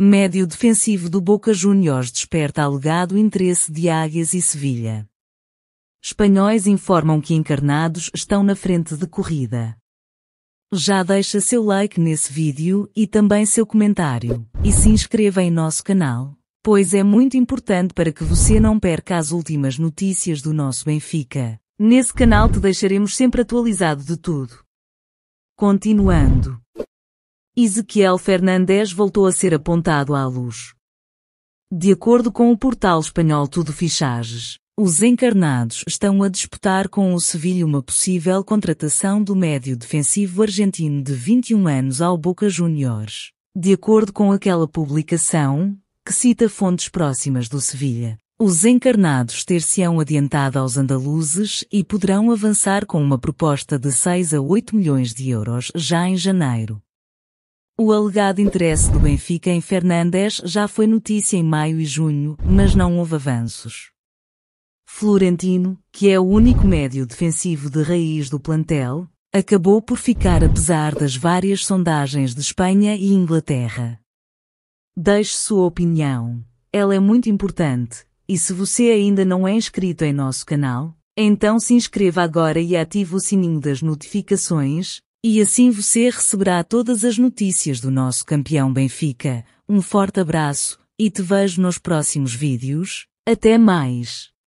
Médio defensivo do Boca Juniors desperta alegado interesse de Águias e Sevilha. Espanhóis informam que encarnados estão na frente de corrida. Já deixa seu like nesse vídeo e também seu comentário, e se inscreva em nosso canal, pois é muito importante para que você não perca as últimas notícias do nosso Benfica. Nesse canal te deixaremos sempre atualizado de tudo. Continuando. Ezequiel Fernandes voltou a ser apontado à luz. De acordo com o portal espanhol Tudo Fichages, os encarnados estão a disputar com o Sevilha uma possível contratação do médio defensivo argentino de 21 anos ao Boca Juniors. De acordo com aquela publicação, que cita fontes próximas do Sevilha, os encarnados ter-se-ão adiantado aos andaluzes e poderão avançar com uma proposta de 6 a 8 milhões de euros já em janeiro. O alegado interesse do Benfica em Fernandes já foi notícia em maio e junho, mas não houve avanços. Florentino, que é o único médio defensivo de raiz do plantel, acabou por ficar apesar das várias sondagens de Espanha e Inglaterra. Deixe sua opinião. Ela é muito importante, e se você ainda não é inscrito em nosso canal, então se inscreva agora e ative o sininho das notificações, e assim você receberá todas as notícias do nosso campeão Benfica. Um forte abraço e te vejo nos próximos vídeos. Até mais!